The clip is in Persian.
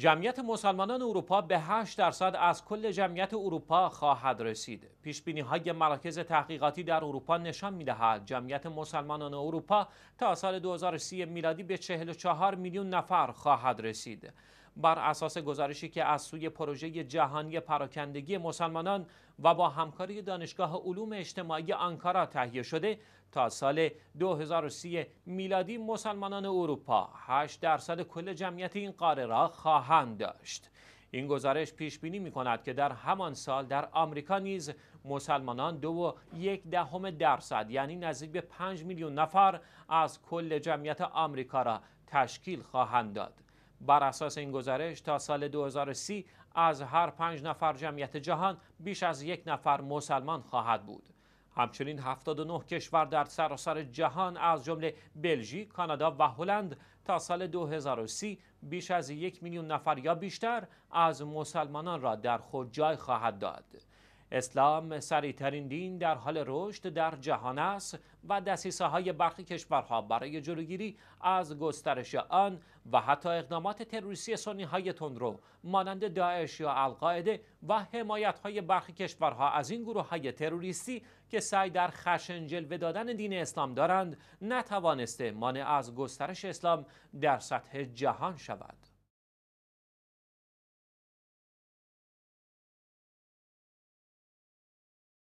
جمعیت مسلمانان اروپا به 8 درصد از کل جمعیت اروپا خواهد رسید. پیش بینی های مراکز تحقیقاتی در اروپا نشان می دهد جمعیت مسلمانان اروپا تا سال 2030 میلادی به 44 میلیون نفر خواهد رسید. بر اساس گزارشی که از سوی پروژه جهانی پراکندگی مسلمانان و با همکاری دانشگاه علوم اجتماعی آنکارا تهیه شده تا سال 2030 میلادی مسلمانان اروپا 8 درصد کل جمعیت این قاره را خواهند داشت این گزارش پیش بینی می کند که در همان سال در آمریکا نیز مسلمانان دو و یک دهم درصد یعنی نزدیک به 5 میلیون نفر از کل جمعیت آمریکا را تشکیل خواهند داد بر اساس این گزارش تا سال 2030 از هر پنج نفر جمعیت جهان بیش از یک نفر مسلمان خواهد بود. همچنین 79 کشور در سراسر جهان از جمله بلژیک، کانادا و هلند تا سال 2030 بیش از یک میلیون نفر یا بیشتر از مسلمانان را در خود جای خواهد داد. اسلام سریعترین دین در حال رشد در جهان است و دسیسه های برخی کشورها برای جلوگیری از گسترش آن و حتی اقدامات تروریستی سنی های تندرو مانند داعش یا القاعده و حمایت های برخی کشورها از این گروه های تروریستی که سعی در خشن جلوه دادن دین اسلام دارند نتوانسته مانع از گسترش اسلام در سطح جهان شود.